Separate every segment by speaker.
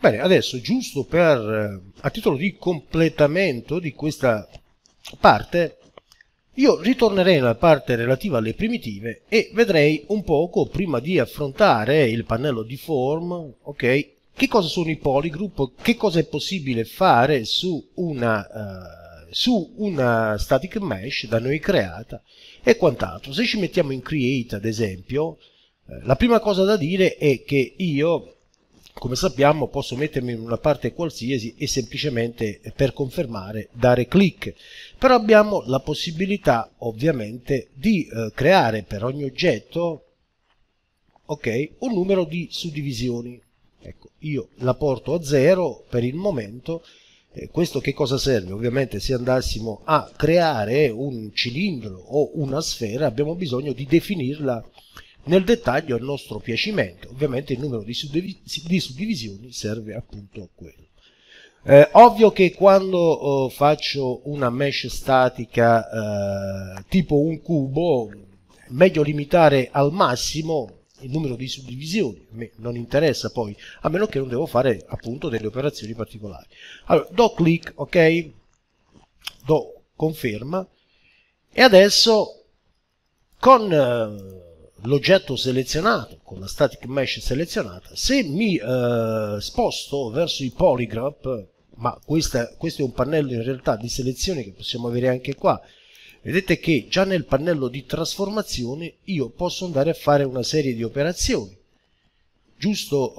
Speaker 1: Bene, adesso giusto per, eh, a titolo di completamento di questa parte, io ritornerei nella parte relativa alle primitive e vedrei un poco, prima di affrontare il pannello di form, ok, che cosa sono i polygroup, che cosa è possibile fare su una, uh, su una static mesh da noi creata e quant'altro. Se ci mettiamo in create, ad esempio, eh, la prima cosa da dire è che io come sappiamo posso mettermi in una parte qualsiasi e semplicemente eh, per confermare dare clic però abbiamo la possibilità ovviamente di eh, creare per ogni oggetto ok un numero di suddivisioni ecco io la porto a 0 per il momento eh, questo che cosa serve ovviamente se andassimo a creare un cilindro o una sfera abbiamo bisogno di definirla nel dettaglio al nostro piacimento. Ovviamente il numero di, suddivisioni serve appunto a quello. Eh, ovvio che quando oh, faccio una mesh statica eh, tipo un cubo, meglio limitare al massimo il numero di suddivisioni, a me non interessa poi, a meno che non devo fare appunto delle operazioni particolari. Allora, do clic, ok, do conferma, e adesso con... Eh, l'oggetto selezionato con la static mesh selezionata se mi eh, sposto verso i polygraph ma questa, questo è un pannello in realtà di selezione che possiamo avere anche qua vedete che già nel pannello di trasformazione io posso andare a fare una serie di operazioni giusto,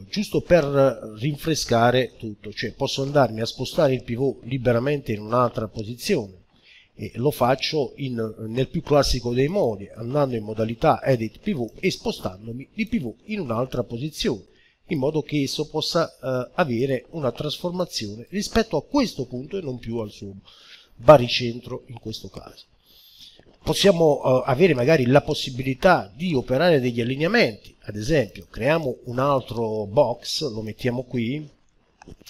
Speaker 1: eh, giusto per rinfrescare tutto cioè posso andarmi a spostare il pivot liberamente in un'altra posizione e lo faccio in, nel più classico dei modi, andando in modalità Edit PV e spostandomi di PV in un'altra posizione, in modo che esso possa eh, avere una trasformazione rispetto a questo punto e non più al suo baricentro in questo caso. Possiamo eh, avere magari la possibilità di operare degli allineamenti, ad esempio creiamo un altro box, lo mettiamo qui,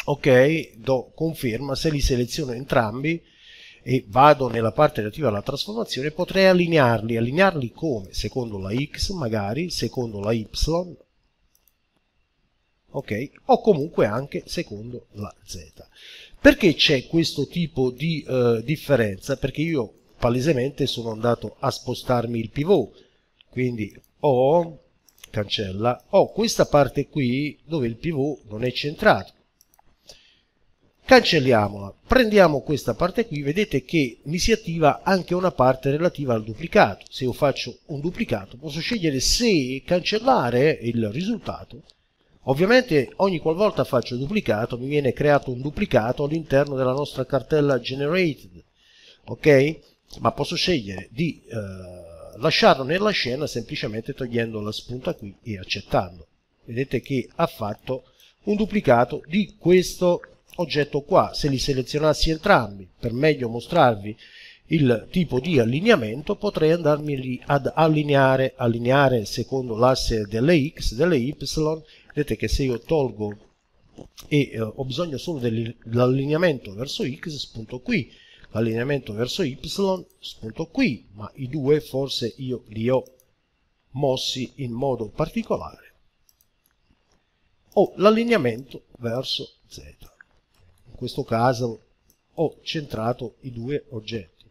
Speaker 1: ok, do conferma, se li seleziono entrambi, e vado nella parte relativa alla trasformazione, potrei allinearli. Allinearli come? Secondo la x magari, secondo la y, ok? O comunque anche secondo la z. Perché c'è questo tipo di eh, differenza? Perché io palesemente sono andato a spostarmi il pivot, quindi ho, cancella, ho questa parte qui dove il pivot non è centrato, cancelliamola prendiamo questa parte qui vedete che mi si attiva anche una parte relativa al duplicato se io faccio un duplicato posso scegliere se cancellare il risultato ovviamente ogni qualvolta faccio duplicato mi viene creato un duplicato all'interno della nostra cartella generated ok ma posso scegliere di eh, lasciarlo nella scena semplicemente togliendo la spunta qui e accettando vedete che ha fatto un duplicato di questo oggetto qua, se li selezionassi entrambi per meglio mostrarvi il tipo di allineamento potrei andarmi ad allineare, allineare secondo l'asse delle x, delle y, vedete che se io tolgo e eh, ho bisogno solo dell'allineamento verso x, spunto qui, l'allineamento verso y, spunto qui, ma i due forse io li ho mossi in modo particolare, o l'allineamento verso z questo caso ho centrato i due oggetti.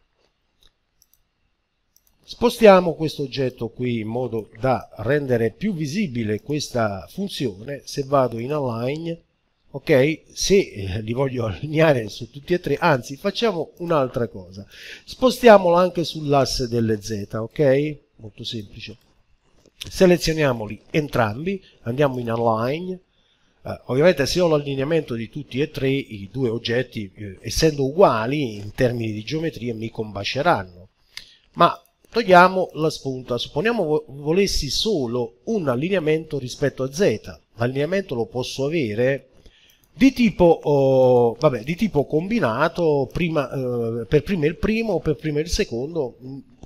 Speaker 1: Spostiamo questo oggetto qui in modo da rendere più visibile questa funzione. Se vado in align, ok, se eh, li voglio allineare su tutti e tre, anzi facciamo un'altra cosa. Spostiamolo anche sull'asse delle Z, ok? Molto semplice. Selezioniamoli entrambi, andiamo in align, eh, ovviamente se ho l'allineamento di tutti e tre, i due oggetti, eh, essendo uguali in termini di geometria, mi combaceranno. Ma togliamo la spunta. Supponiamo vo volessi solo un allineamento rispetto a Z. L'allineamento lo posso avere di tipo, oh, vabbè, di tipo combinato prima, eh, per prima il primo, per prima il secondo,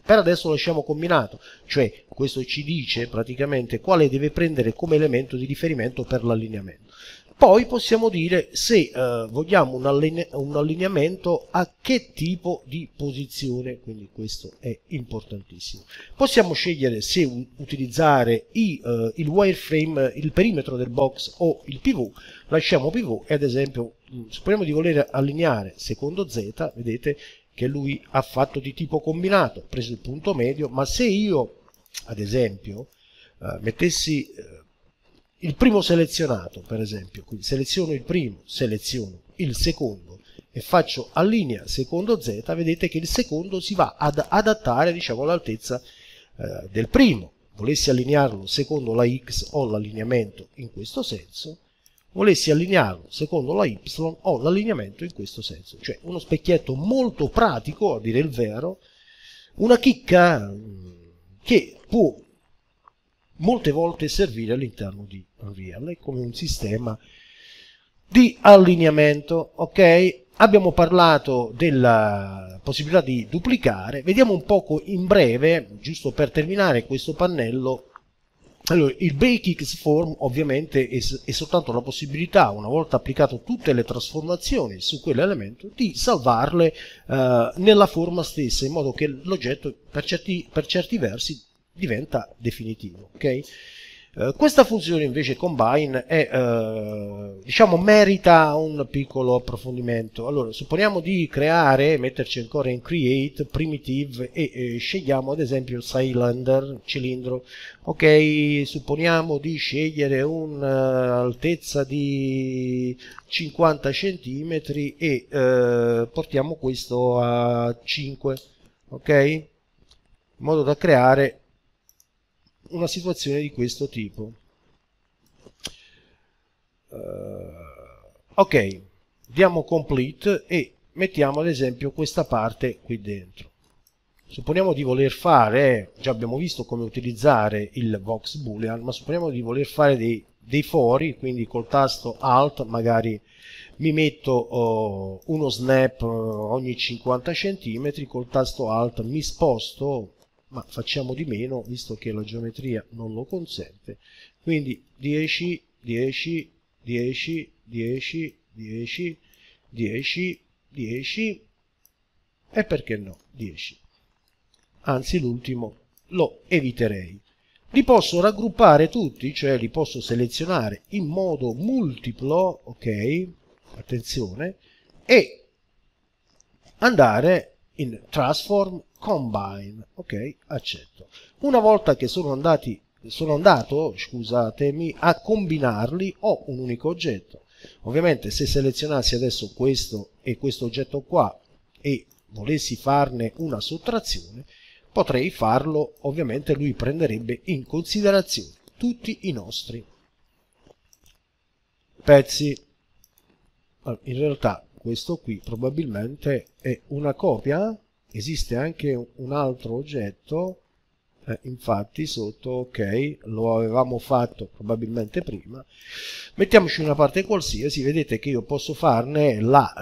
Speaker 1: per adesso lasciamo combinato, cioè questo ci dice praticamente quale deve prendere come elemento di riferimento per l'allineamento. Poi possiamo dire se eh, vogliamo un, alline un allineamento a che tipo di posizione, quindi questo è importantissimo. Possiamo scegliere se utilizzare i, eh, il wireframe, il perimetro del box o il pivot, lasciamo pivot e ad esempio supponiamo di voler allineare secondo Z, vedete che lui ha fatto di tipo combinato, ha preso il punto medio, ma se io, ad esempio, eh, mettessi eh, il primo selezionato, per esempio, quindi seleziono il primo, seleziono il secondo e faccio allinea secondo z, vedete che il secondo si va ad adattare diciamo, all'altezza eh, del primo. Volessi allinearlo secondo la x, ho l'allineamento in questo senso, volessi allinearlo secondo la y ho l'allineamento in questo senso, cioè uno specchietto molto pratico, a dire il vero, una chicca mm, che può molte volte servire all'interno di Unreal come un sistema di allineamento, ok? Abbiamo parlato della possibilità di duplicare, vediamo un poco in breve, giusto per terminare questo pannello, allora, il Bake X Form ovviamente è, è soltanto la possibilità, una volta applicato tutte le trasformazioni su quell'elemento, di salvarle eh, nella forma stessa, in modo che l'oggetto per certi, per certi versi diventa definitivo. Okay? Eh, questa funzione invece combine è, eh, diciamo, merita un piccolo approfondimento. Allora, supponiamo di creare, metterci ancora in create, primitive e, e scegliamo ad esempio il cylinder, cilindro. Ok, supponiamo di scegliere un'altezza eh, di 50 cm e eh, portiamo questo a 5. Ok? In modo da creare una situazione di questo tipo. Uh, ok, diamo complete e mettiamo ad esempio questa parte qui dentro. Supponiamo di voler fare, già abbiamo visto come utilizzare il Vox Boolean, ma supponiamo di voler fare dei, dei fori, quindi col tasto Alt magari mi metto oh, uno snap oh, ogni 50 cm, col tasto Alt mi sposto ma facciamo di meno visto che la geometria non lo consente quindi 10 10 10 10 10 10 10 e perché no 10 anzi l'ultimo lo eviterei li posso raggruppare tutti cioè li posso selezionare in modo multiplo ok attenzione e andare in transform Combine. Ok, accetto. Una volta che sono andati sono andato, scusatemi, a combinarli ho un unico oggetto. Ovviamente se selezionassi adesso questo e questo oggetto qua e volessi farne una sottrazione, potrei farlo, ovviamente lui prenderebbe in considerazione tutti i nostri pezzi. In realtà questo qui probabilmente è una copia esiste anche un altro oggetto eh, infatti sotto ok lo avevamo fatto probabilmente prima mettiamoci una parte qualsiasi vedete che io posso farne la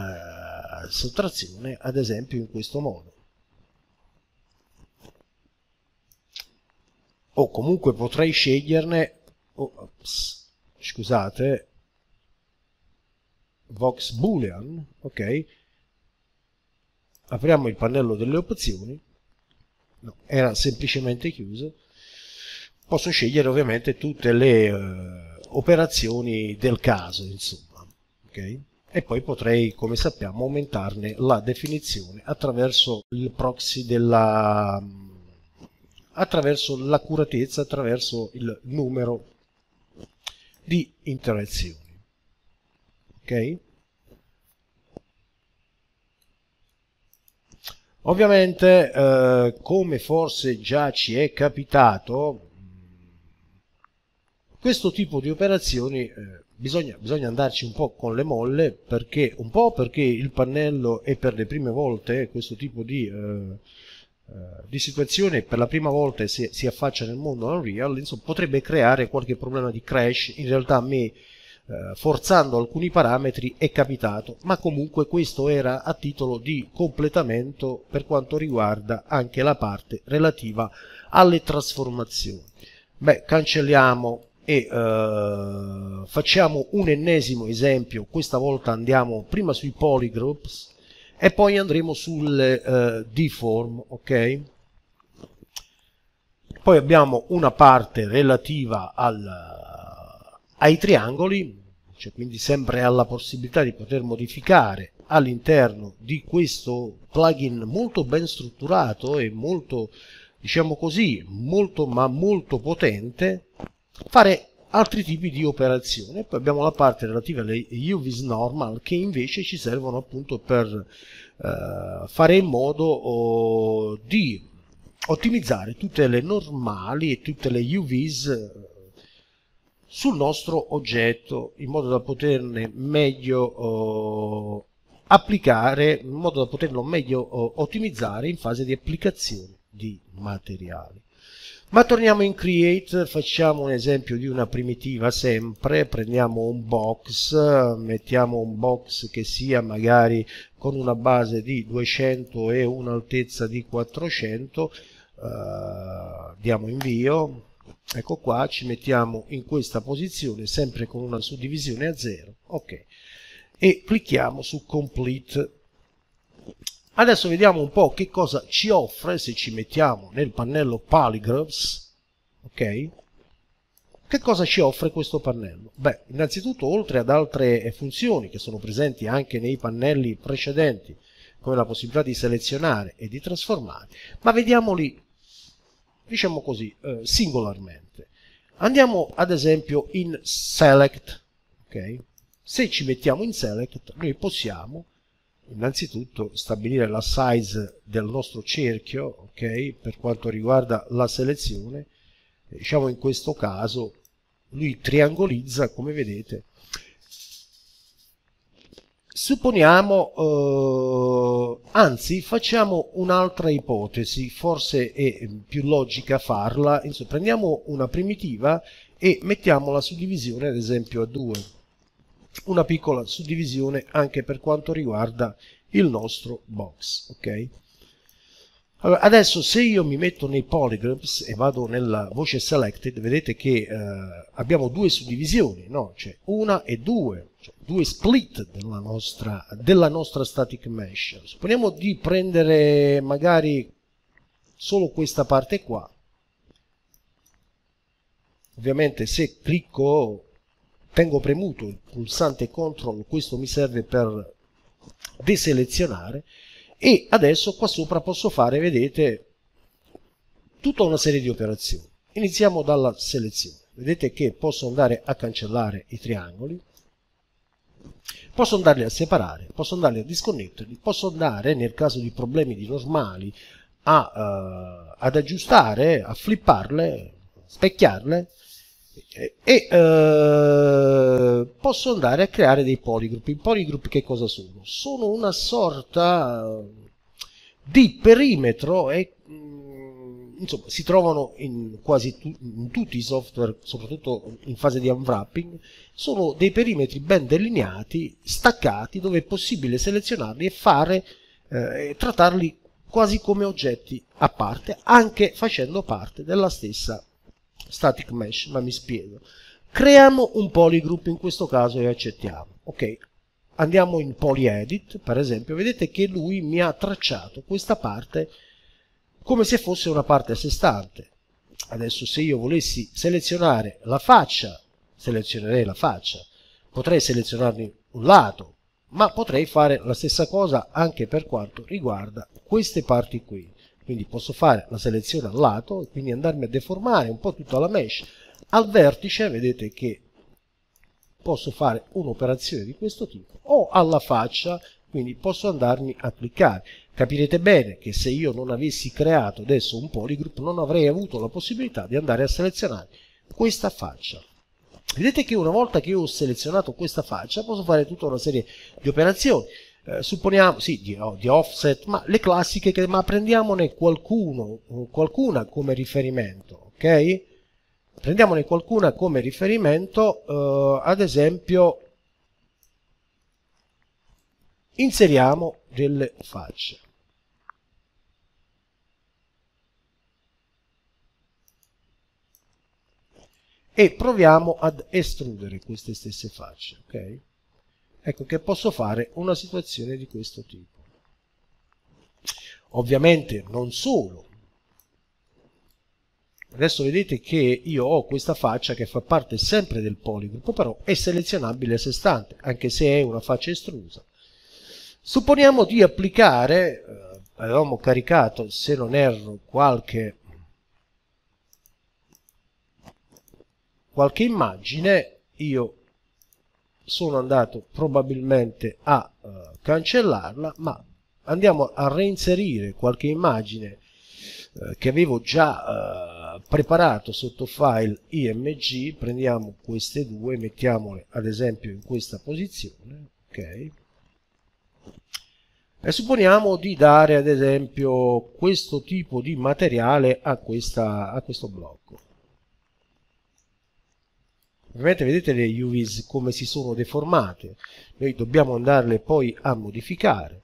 Speaker 1: eh, sottrazione ad esempio in questo modo o comunque potrei sceglierne oh, ops, scusate vox boolean ok apriamo il pannello delle opzioni no, era semplicemente chiuso posso scegliere ovviamente tutte le uh, operazioni del caso insomma okay? e poi potrei come sappiamo aumentarne la definizione attraverso il proxy della attraverso l'accuratezza attraverso il numero di interazioni ok Ovviamente, eh, come forse già ci è capitato, questo tipo di operazioni eh, bisogna, bisogna, andarci un po' con le molle, perché, un po' perché il pannello è per le prime volte, questo tipo di, eh, eh di situazione per la prima volta si, si affaccia nel mondo Unreal, insomma, potrebbe creare qualche problema di crash, in realtà a me eh, forzando alcuni parametri è capitato, ma comunque questo era a titolo di completamento per quanto riguarda anche la parte relativa alle trasformazioni. Beh, cancelliamo e eh, facciamo un ennesimo esempio, questa volta andiamo prima sui polygroups e poi andremo sul eh, deform, ok? Poi abbiamo una parte relativa al ai triangoli, cioè quindi sempre alla possibilità di poter modificare all'interno di questo plugin molto ben strutturato e molto, diciamo così, molto ma molto potente, fare altri tipi di operazioni. Poi abbiamo la parte relativa alle UVs normal che invece ci servono appunto per eh, fare in modo oh, di ottimizzare tutte le normali e tutte le UVs sul nostro oggetto in modo da poterne meglio eh, applicare, in modo da poterlo meglio eh, ottimizzare in fase di applicazione di materiali. Ma torniamo in Create, facciamo un esempio di una primitiva sempre, prendiamo un box, mettiamo un box che sia magari con una base di 200 e un'altezza di 400, eh, diamo invio, ecco qua ci mettiamo in questa posizione sempre con una suddivisione a 0 ok e clicchiamo su complete adesso vediamo un po' che cosa ci offre se ci mettiamo nel pannello polygraphs ok che cosa ci offre questo pannello? Beh, innanzitutto oltre ad altre funzioni che sono presenti anche nei pannelli precedenti, come la possibilità di selezionare e di trasformare, ma vediamoli diciamo così, eh, singolarmente. Andiamo ad esempio in select, ok? Se ci mettiamo in select noi possiamo innanzitutto stabilire la size del nostro cerchio, ok? Per quanto riguarda la selezione, diciamo in questo caso lui triangolizza, come vedete, Supponiamo, eh, anzi facciamo un'altra ipotesi, forse è più logica farla, insomma, prendiamo una primitiva e mettiamo la suddivisione ad esempio a 2, una piccola suddivisione anche per quanto riguarda il nostro box, ok? Allora, adesso se io mi metto nei polygramms e vado nella voce selected, vedete che eh, abbiamo due suddivisioni, no? cioè una e due, cioè due split della nostra, della nostra static mesh. Supponiamo di prendere magari solo questa parte qua. Ovviamente se clicco, tengo premuto il pulsante control, questo mi serve per deselezionare, e adesso qua sopra posso fare, vedete, tutta una serie di operazioni. Iniziamo dalla selezione. Vedete che posso andare a cancellare i triangoli, posso andarli a separare, posso andarli a disconnetterli, posso andare, nel caso di problemi di normali, a, uh, ad aggiustare, a flipparle, specchiarle, e eh, posso andare a creare dei poligroup. I poligroup che cosa sono? Sono una sorta eh, di perimetro e mm, insomma si trovano in quasi tu, in tutti i software, soprattutto in fase di unwrapping, sono dei perimetri ben delineati, staccati, dove è possibile selezionarli e fare, eh, trattarli quasi come oggetti a parte, anche facendo parte della stessa static mesh, ma mi spiego. Creiamo un polygruppo in questo caso e accettiamo. Ok, andiamo in polyedit, per esempio, vedete che lui mi ha tracciato questa parte come se fosse una parte a sé stante. Adesso se io volessi selezionare la faccia, selezionerei la faccia, potrei selezionarne un lato, ma potrei fare la stessa cosa anche per quanto riguarda queste parti qui quindi posso fare la selezione al lato e quindi andarmi a deformare un po' tutta la mesh al vertice vedete che posso fare un'operazione di questo tipo o alla faccia quindi posso andarmi a cliccare capirete bene che se io non avessi creato adesso un polygroup non avrei avuto la possibilità di andare a selezionare questa faccia vedete che una volta che ho selezionato questa faccia posso fare tutta una serie di operazioni eh, supponiamo, sì, di, oh, di, offset, ma le classiche, che, ma prendiamone qualcuno, eh, qualcuna come riferimento, ok? Prendiamone qualcuna come riferimento, eh, ad esempio, inseriamo delle facce. e proviamo ad estrudere queste stesse facce. Okay? Ecco che posso fare una situazione di questo tipo. Ovviamente non solo. Adesso vedete che io ho questa faccia che fa parte sempre del poligrupo, però è selezionabile a sé stante, anche se è una faccia estrusa. Supponiamo di applicare, eh, avevamo caricato, se non erro, qualche, qualche immagine, io sono andato probabilmente a uh, cancellarla ma andiamo a reinserire qualche immagine uh, che avevo già uh, preparato sotto file img prendiamo queste due mettiamole ad esempio in questa posizione ok e supponiamo di dare ad esempio questo tipo di materiale a, questa, a questo blocco Ovviamente vedete le UVs come si sono deformate, noi dobbiamo andarle poi a modificare.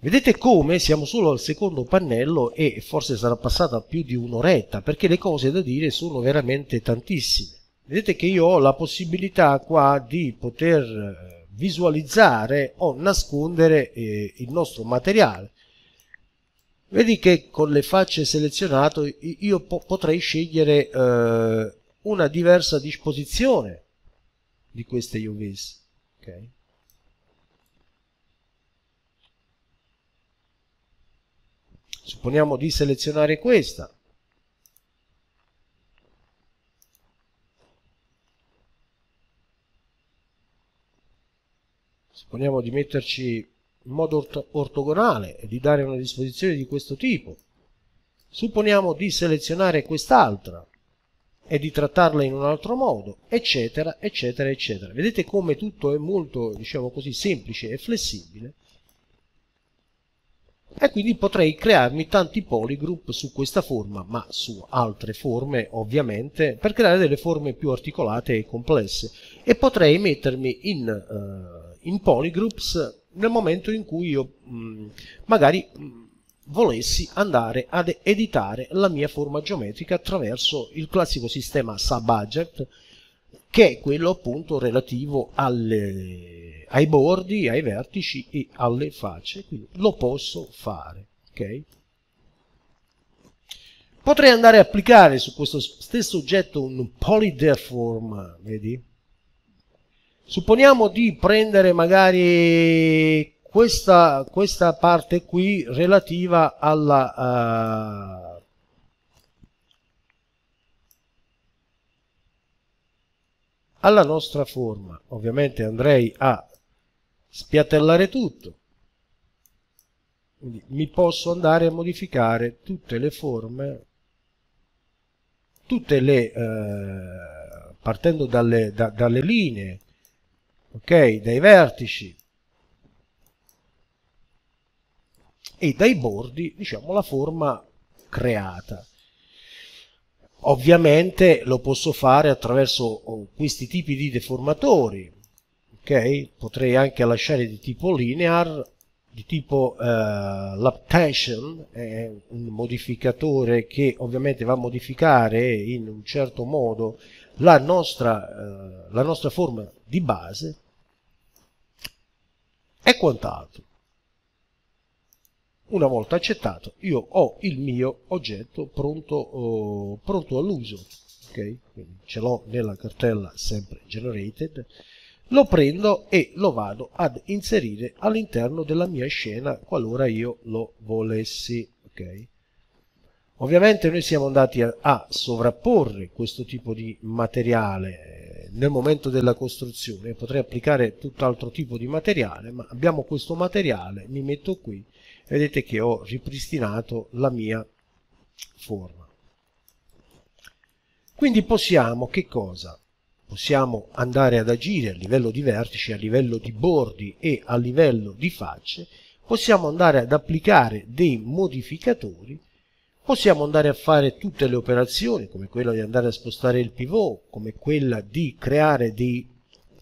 Speaker 1: Vedete come siamo solo al secondo pannello e forse sarà passata più di un'oretta perché le cose da dire sono veramente tantissime. Vedete che io ho la possibilità qua di poter eh, visualizzare o nascondere eh, il nostro materiale. Vedi che con le facce selezionate io po potrei scegliere eh, una diversa disposizione di queste IOVs. Okay? Supponiamo di selezionare questa. Supponiamo di metterci in modo ort ortogonale e di dare una disposizione di questo tipo. Supponiamo di selezionare quest'altra e di trattarla in un altro modo, eccetera, eccetera, eccetera. Vedete come tutto è molto, diciamo così, semplice e flessibile e quindi potrei crearmi tanti polygroup su questa forma, ma su altre forme ovviamente, per creare delle forme più articolate e complesse e potrei mettermi in, uh, in polygroups nel momento in cui io mh, mm, magari mh, mm, volessi andare ad editare la mia forma geometrica attraverso il classico sistema subadject che è quello appunto relativo alle, ai bordi, ai vertici e alle facce, quindi lo posso fare. Okay? Potrei andare a applicare su questo stesso oggetto un polydeform, vedi? Supponiamo di prendere magari questa, questa parte qui relativa alla... Uh, alla nostra forma. Ovviamente andrei a spiattellare tutto. Quindi mi posso andare a modificare tutte le forme, tutte le, eh, partendo dalle, da, dalle linee, ok, dai vertici, e dai bordi diciamo la forma creata. Ovviamente lo posso fare attraverso oh, questi tipi di deformatori, ok? Potrei anche lasciare di tipo linear, di tipo eh, lap è un modificatore che ovviamente va a modificare in un certo modo la nostra, eh, la nostra forma di base e quant'altro. Una volta accettato io ho il mio oggetto pronto, eh, pronto all'uso, ok? Quindi ce l'ho nella cartella sempre generated, lo prendo e lo vado ad inserire all'interno della mia scena qualora io lo volessi, ok? Ovviamente noi siamo andati a, a, sovrapporre questo tipo di materiale eh, nel momento della costruzione, potrei applicare tutt'altro tipo di materiale, ma abbiamo questo materiale, mi metto qui vedete che ho ripristinato la mia forma quindi possiamo che cosa? possiamo andare ad agire a livello di vertici, a livello di bordi e a livello di facce, possiamo andare ad applicare dei modificatori, possiamo andare a fare tutte le operazioni, come quella di andare a spostare il pivot, come quella di creare dei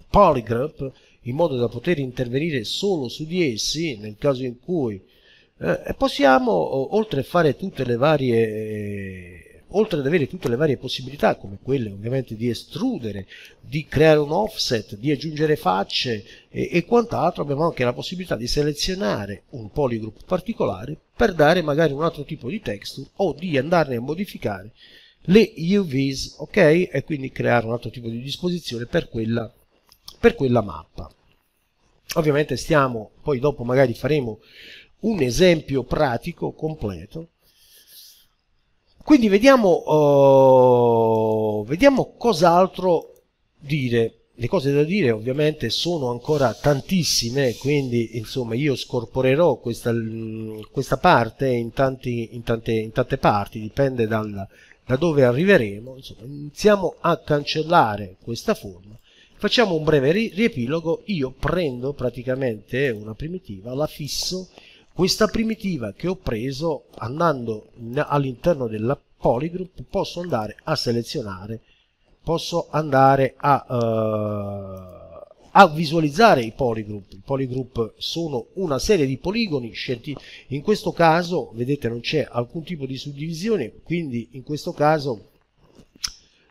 Speaker 1: polygraph, in modo da poter intervenire solo su di essi, nel caso in cui eh, possiamo, oltre a fare tutte le varie eh, oltre ad avere tutte le varie possibilità, come quelle ovviamente di estrudere, di creare un offset, di aggiungere facce e, e, quant'altro, abbiamo anche la possibilità di selezionare un polygroup particolare per dare magari un altro tipo di texture o di andarne a modificare le UVs, ok? E quindi creare un altro tipo di disposizione per quella, per quella mappa. Ovviamente stiamo, poi dopo magari faremo un esempio pratico completo. Quindi vediamo, uh, vediamo cos'altro dire. Le cose da dire ovviamente sono ancora tantissime, quindi insomma io scorporerò questa, questa parte in, tanti, in, tante, in, tante, parti, dipende dal, da dove arriveremo. Insomma, iniziamo a cancellare questa forma. Facciamo un breve riepilogo, io prendo praticamente una primitiva, la fisso questa primitiva che ho preso andando all'interno della polygroup posso andare a selezionare posso andare a, uh, a visualizzare i polygroup i polygroup sono una serie di poligoni scelti in questo caso vedete non c'è alcun tipo di suddivisione quindi in questo caso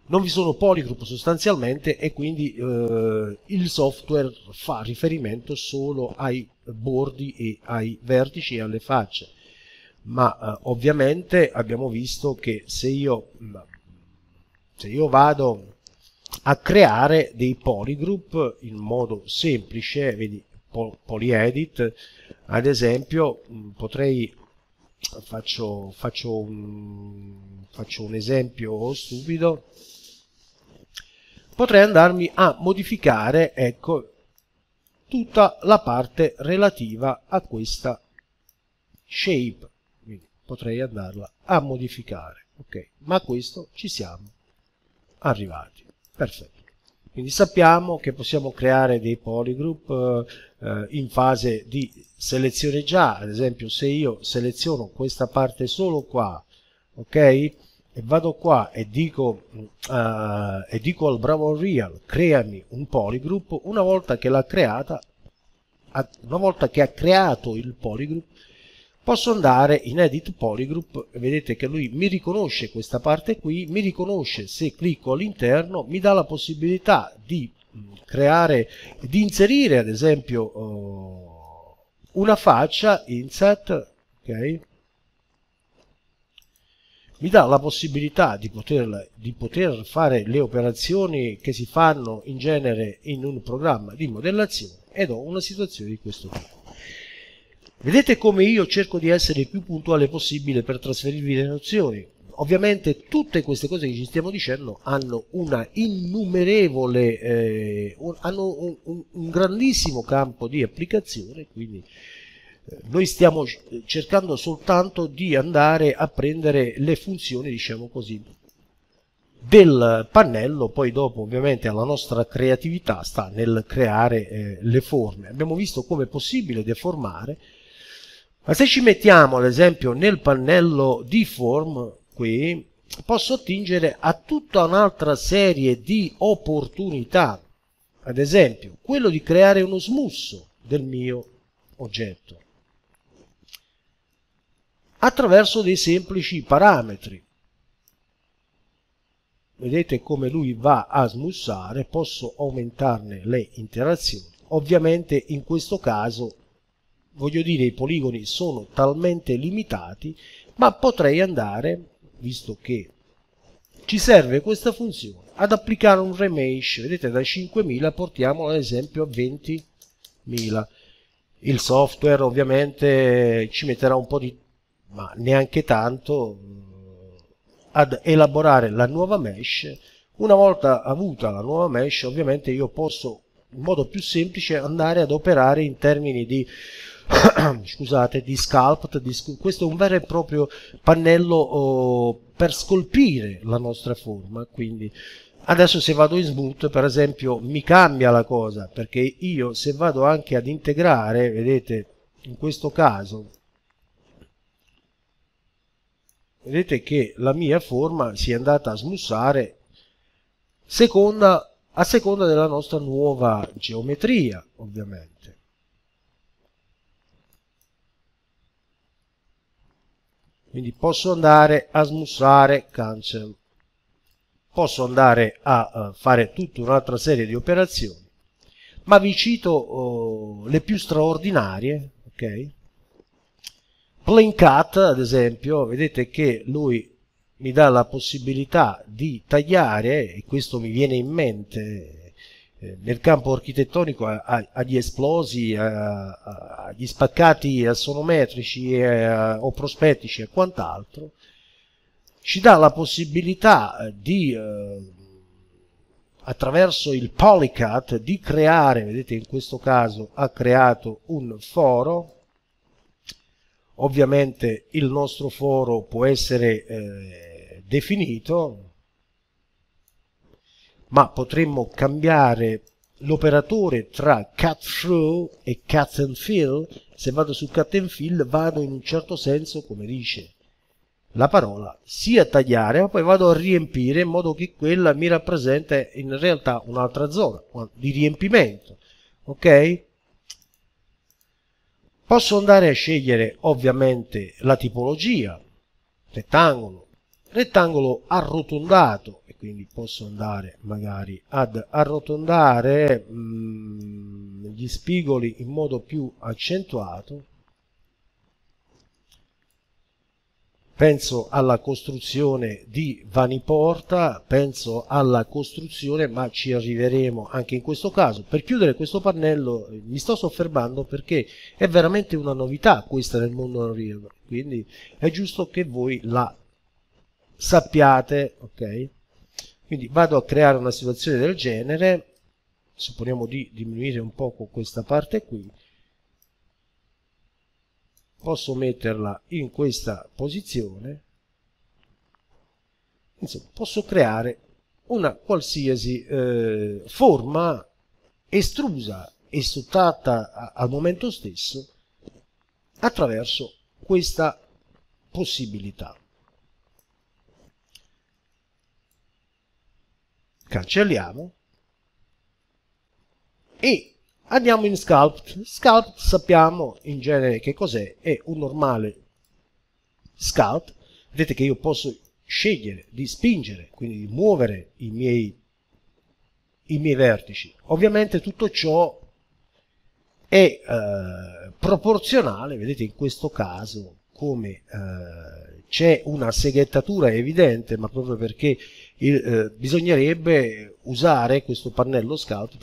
Speaker 1: non vi sono poligroup sostanzialmente e quindi eh, il software fa riferimento solo ai bordi e ai vertici e alle facce ma eh, ovviamente abbiamo visto che se io, mm, se io vado a creare dei polygroup in modo semplice vedi polyedit ad esempio mm, potrei faccio, faccio, un, faccio un esempio stupido potrei andarmi a modificare ecco tutta la parte relativa a questa shape Quindi potrei andarla a modificare ok ma a questo ci siamo arrivati perfetto quindi sappiamo che possiamo creare dei polygroup eh, in fase di selezione già ad esempio se io seleziono questa parte solo qua ok e vado qua e dico, uh, e dico al bravo real creami un polygroup una volta che l'ha creata una volta che ha creato il polygroup posso andare in edit polygroup vedete che lui mi riconosce questa parte qui mi riconosce se clicco all'interno mi dà la possibilità di mm, creare di inserire ad esempio uh, una faccia insert ok mi dà la possibilità di poter, di poter, fare le operazioni che si fanno in genere in un programma di modellazione ed ho una situazione di questo tipo. Vedete come io cerco di essere il più puntuale possibile per trasferirvi le nozioni. Ovviamente tutte queste cose che ci stiamo dicendo hanno una innumerevole, eh, hanno un, un, un grandissimo campo di applicazione, quindi noi stiamo cercando soltanto di andare a prendere le funzioni, diciamo così, del pannello, poi dopo ovviamente alla nostra creatività sta nel creare eh, le forme. Abbiamo visto come è possibile deformare, ma se ci mettiamo ad esempio nel pannello di form qui, posso attingere a tutta un'altra serie di opportunità, ad esempio quello di creare uno smusso del mio oggetto attraverso dei semplici parametri. Vedete come lui va a smussare, posso aumentarne le interazioni. Ovviamente in questo caso, voglio dire, i poligoni sono talmente limitati, ma potrei andare, visto che ci serve questa funzione, ad applicare un remesh. Vedete, da 5.000 portiamolo ad esempio a 20.000. Il software ovviamente ci metterà un po' di ma neanche tanto, ad elaborare la nuova mesh. Una volta avuta la nuova mesh, ovviamente io posso in modo più semplice andare ad operare in termini di scusate, di sculpt, di questo è un vero e proprio pannello oh, per scolpire la nostra forma, quindi adesso se vado in smooth per esempio mi cambia la cosa, perché io se vado anche ad integrare, vedete in questo caso vedete che la mia forma si è andata a smussare seconda, a seconda della nostra nuova geometria ovviamente quindi posso andare a smussare cancel posso andare a eh, fare tutta un'altra serie di operazioni ma vi cito oh, le più straordinarie ok plain cut ad esempio vedete che lui mi dà la possibilità di tagliare e questo mi viene in mente eh, nel campo architettonico agli esplosi, agli spaccati sonometrici eh, o prospettici e quant'altro, ci dà la possibilità eh, di, attraverso il polycat, di creare, vedete in questo caso ha creato un foro, Ovviamente il nostro foro può essere eh, definito, ma potremmo cambiare l'operatore tra cut through e cut and fill. Se vado su cut and fill vado in un certo senso, come dice la parola, sia tagliare, ma poi vado a riempire in modo che quella mi rappresenta in realtà un'altra zona di riempimento. Ok? Posso andare a scegliere ovviamente la tipologia, rettangolo, rettangolo arrotondato e quindi posso andare magari ad arrotondare mh, mm, gli spigoli in modo più accentuato penso alla costruzione di Vaniporta, penso alla costruzione, ma ci arriveremo anche in questo caso. Per chiudere questo pannello eh, mi sto soffermando perché è veramente una novità questa nel mondo Unreal, quindi è giusto che voi la sappiate, ok? Quindi vado a creare una situazione del genere, supponiamo di diminuire un poco questa parte qui, posso metterla in questa posizione insomma posso creare una qualsiasi eh, forma estrusa e sottata al momento stesso attraverso questa possibilità cancelliamo e Andiamo in Sculpt. Sculpt sappiamo in genere che cos'è, è un normale Sculpt. Vedete che io posso scegliere di spingere, quindi di muovere i miei, i miei vertici. Ovviamente tutto ciò è eh, proporzionale, vedete in questo caso come eh, c'è una seghettatura evidente, ma proprio perché il, eh, bisognerebbe usare questo pannello scout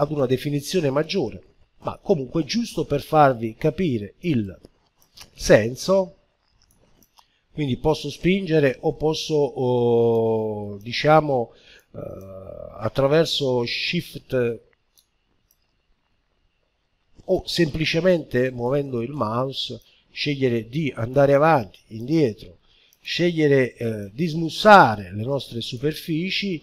Speaker 1: ad una definizione maggiore, ma comunque giusto per farvi capire il senso, quindi posso spingere o posso, oh, diciamo, eh, attraverso Shift o semplicemente muovendo il mouse scegliere di andare avanti, indietro, scegliere eh, di smussare le nostre superfici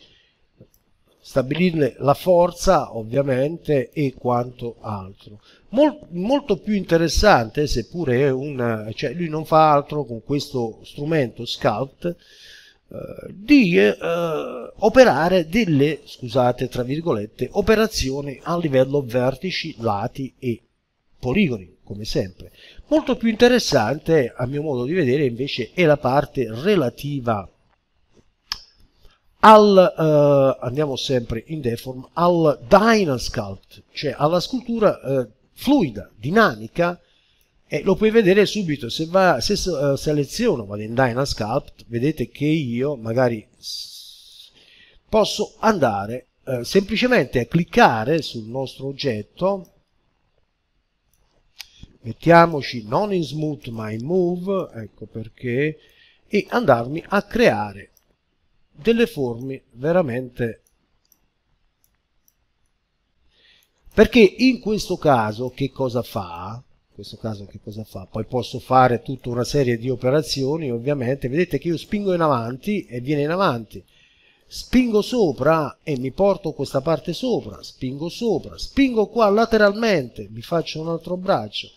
Speaker 1: stabilirne la forza ovviamente e quanto altro. Mol, molto più interessante, seppure è un, cioè lui non fa altro con questo strumento Scout, eh, di eh, operare delle, scusate, tra virgolette, operazioni a livello vertici, lati e poligoni come sempre. Molto più interessante, a mio modo di vedere, invece è la parte relativa al, eh, andiamo sempre in deform, al Dynasculpt, cioè alla scultura eh, fluida, dinamica, e lo puoi vedere subito, se, va, se uh, seleziono, vado in Dynasculpt, vedete che io magari posso andare eh, semplicemente a cliccare sul nostro oggetto, mettiamoci non in smooth ma in move, ecco perché, e andarmi a creare delle forme veramente perché in questo caso che cosa fa in questo caso che cosa fa poi posso fare tutta una serie di operazioni ovviamente vedete che io spingo in avanti e viene in avanti spingo sopra e mi porto questa parte sopra spingo sopra spingo qua lateralmente mi faccio un altro braccio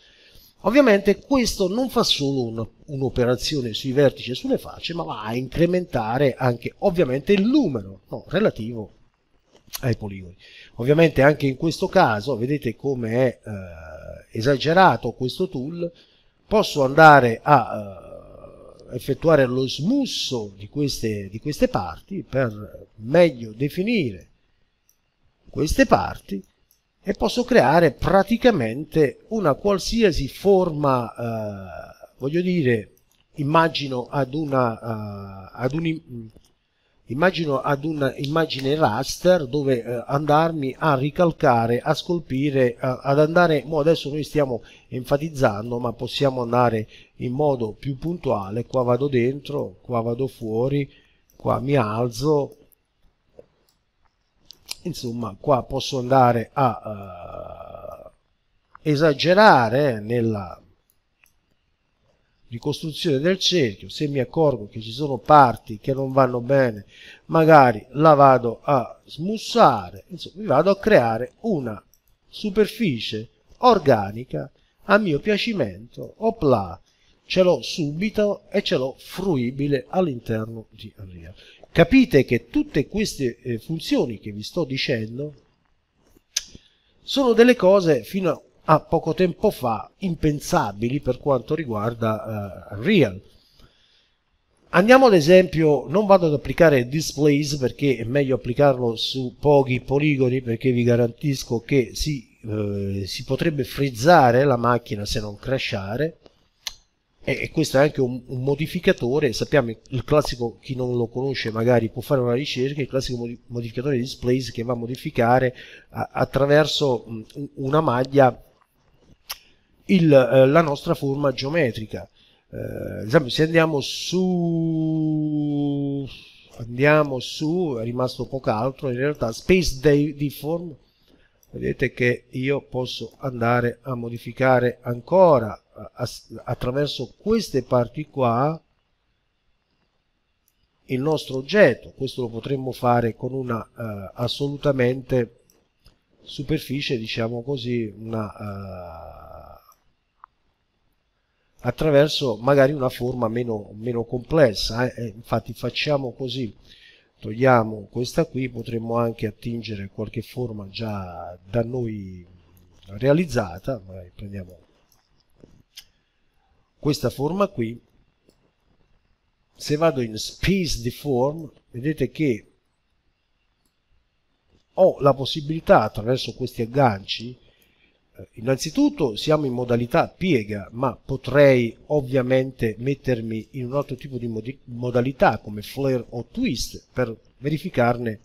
Speaker 1: Ovviamente questo non fa solo un'operazione sui vertici e sulle facce, ma va a incrementare anche ovviamente il numero no, relativo ai poligoni. Ovviamente anche in questo caso, vedete come è eh, esagerato questo tool, posso andare a eh, effettuare lo smusso di queste, di queste parti per meglio definire queste parti e posso creare praticamente una qualsiasi forma, eh, voglio dire, immagino ad una, uh, ad un, immagino ad un'immagine raster dove eh, andarmi a ricalcare, a scolpire, a, ad andare, mo adesso noi stiamo enfatizzando ma possiamo andare in modo più puntuale, qua vado dentro, qua vado fuori, qua mi alzo, insomma qua posso andare a uh, esagerare nella ricostruzione del cerchio se mi accorgo che ci sono parti che non vanno bene magari la vado a smussare insomma mi vado a creare una superficie organica a mio piacimento opla ce l'ho subito e ce l'ho fruibile all'interno di Unreal capite che tutte queste eh, funzioni che vi sto dicendo sono delle cose fino a poco tempo fa impensabili per quanto riguarda uh, Real. Andiamo ad esempio, non vado ad applicare displays perché è meglio applicarlo su pochi poligoni perché vi garantisco che si, eh, si potrebbe frizzare la macchina se non crashare e, questo è anche un, un, modificatore sappiamo il classico chi non lo conosce magari può fare una ricerca il classico modificatore di displays che va a modificare a, attraverso una maglia il, eh, la nostra forma geometrica ad eh, esempio se andiamo su andiamo su è rimasto poco altro in realtà space Deform, vedete che io posso andare a modificare ancora attraverso queste parti qua il nostro oggetto. Questo lo potremmo fare con una eh, assolutamente superficie, diciamo così, una, eh, attraverso magari una forma meno, meno complessa. Eh. eh infatti facciamo così, togliamo questa qui, potremmo anche attingere qualche forma già da noi realizzata, prendiamo questa forma qui, se vado in space deform, vedete che ho la possibilità attraverso questi agganci, eh, innanzitutto siamo in modalità piega, ma potrei ovviamente mettermi in un altro tipo di modalità come flare o twist per verificarne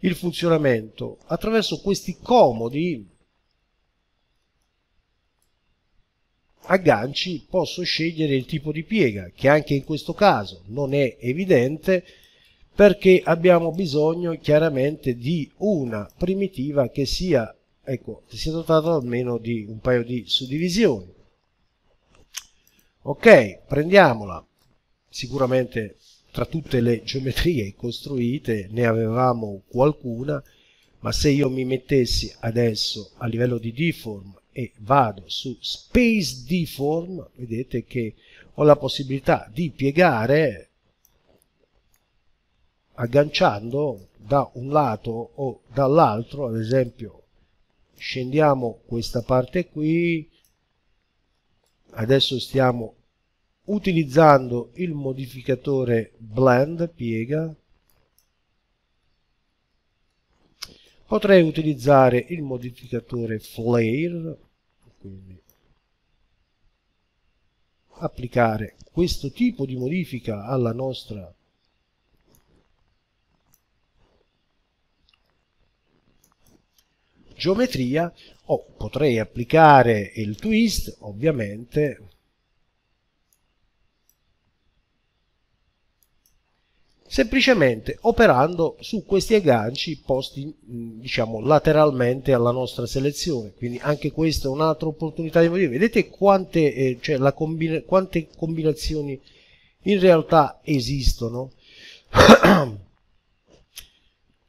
Speaker 1: il funzionamento. Attraverso questi comodi agganci posso scegliere il tipo di piega che anche in questo caso non è evidente perché abbiamo bisogno chiaramente di una primitiva che sia, ecco, che sia dotata almeno di un paio di suddivisioni. Ok, prendiamola. Sicuramente tra tutte le geometrie costruite ne avevamo qualcuna, ma se io mi mettessi adesso a livello di deform e vado su Space Deform, vedete che ho la possibilità di piegare agganciando da un lato o dall'altro, ad esempio scendiamo questa parte qui, adesso stiamo utilizzando il modificatore blend piega potrei utilizzare il modificatore flare quindi applicare questo tipo di modifica alla nostra geometria o potrei applicare il twist ovviamente semplicemente operando su questi agganci posti mm, diciamo lateralmente alla nostra selezione quindi anche questa è un'altra opportunità di morire vedete quante, eh, cioè combina quante combinazioni in realtà esistono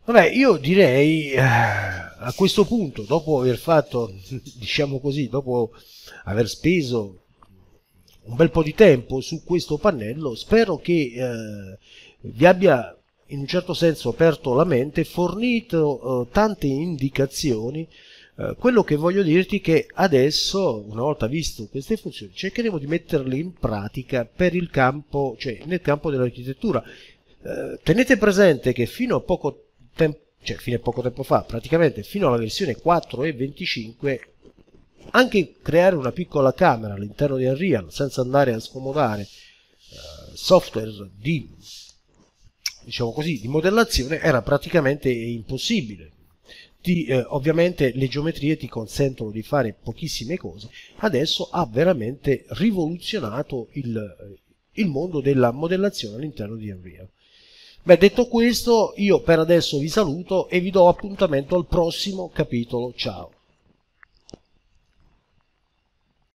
Speaker 1: vabbè io direi eh, a questo punto dopo aver fatto diciamo così dopo aver speso un bel po' di tempo su questo pannello spero che eh, vi abbia in un certo senso aperto la mente, fornito eh, tante indicazioni. Eh, quello che voglio dirti è che adesso, una volta visto queste funzioni, cercheremo di metterle in pratica campo, cioè, nel campo dell'architettura. Eh, tenete presente che fino a poco tempo cioè fino a poco tempo fa, praticamente fino alla versione 4 e 25, anche creare una piccola camera all'interno di Unreal senza andare a scomodare eh, software di diciamo così, di modellazione era praticamente impossibile. Ti, eh, ovviamente le geometrie ti consentono di fare pochissime cose, adesso ha veramente rivoluzionato il, eh, il mondo della modellazione all'interno di Unreal. Beh, detto questo, io per adesso vi saluto e vi do appuntamento al prossimo capitolo. Ciao!